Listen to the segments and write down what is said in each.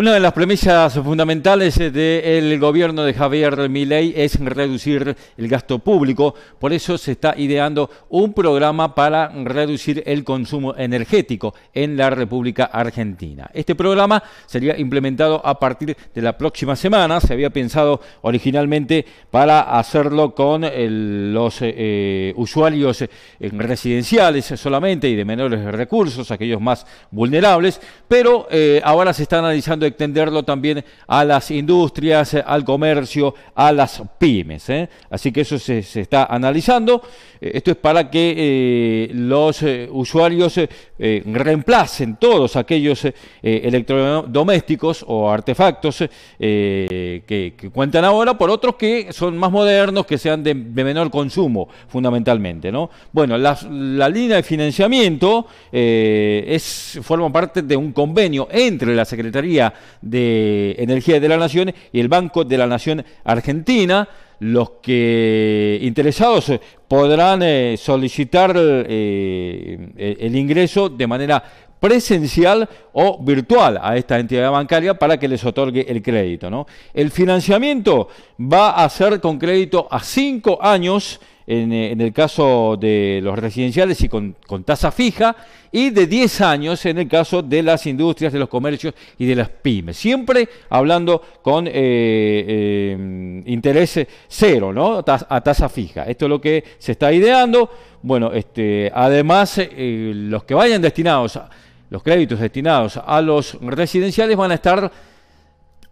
Una de las premisas fundamentales del gobierno de Javier Milei es reducir el gasto público, por eso se está ideando un programa para reducir el consumo energético en la República Argentina. Este programa sería implementado a partir de la próxima semana, se había pensado originalmente para hacerlo con los eh, usuarios eh, residenciales solamente y de menores recursos, aquellos más vulnerables, pero eh, ahora se está analizando extenderlo también a las industrias, eh, al comercio, a las pymes. ¿eh? Así que eso se, está analizando. Eh, esto es para que los usuarios reemplacen todos aquellos electrodomésticos o artefactos que, cuentan ahora por otros que son más modernos, que sean de, menor consumo, fundamentalmente. ¿no? Bueno, la, la línea de financiamiento es, forma parte de un convenio entre la Secretaría de Energía de la Nación y el Banco de la Nación Argentina. Los que interesados podrán eh, solicitar eh, e-, el ingreso de manera presencial o virtual a esta entidad bancaria para que les otorgue el crédito. ¿no? El financiamiento va a ser con crédito a cinco años eh, en, el caso de los residenciales y con, tasa fija, y de 10 años en el caso de las industrias, de los comercios y de las pymes. Siempre hablando con eh, eh, interés cero, ¿no? A tasa fija. Esto es lo que se está ideando. Bueno, este, además, los que vayan destinados, a, los créditos destinados a los residenciales van a estar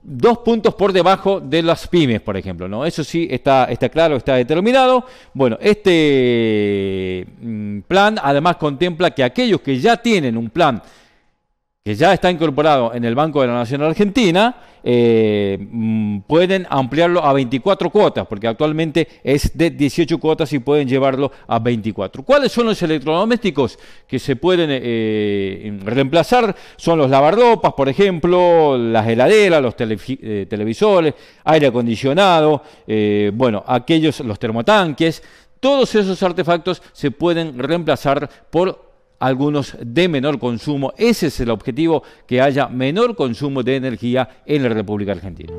dos puntos por debajo de las pymes, por ejemplo. ¿no? Eso sí está, está claro, está determinado. Bueno, este mm, plan además contempla que aquellos que ya tienen un plan que ya está incorporado en el Banco de la Nación Argentina, eh, mm, pueden ampliarlo a 24 cuotas, porque actualmente es de 18 cuotas y pueden llevarlo a 24. ¿Cuáles son los electrodomésticos que se pueden eh, em, reemplazar? Son los lavardopas, por ejemplo, las heladeras, los eh, televisores, aire acondicionado, bueno, aquellos, los termotanques. Todos esos artefactos se pueden reemplazar por algunos de menor consumo. Ese es el objetivo, que haya menor consumo de energía en la República Argentina.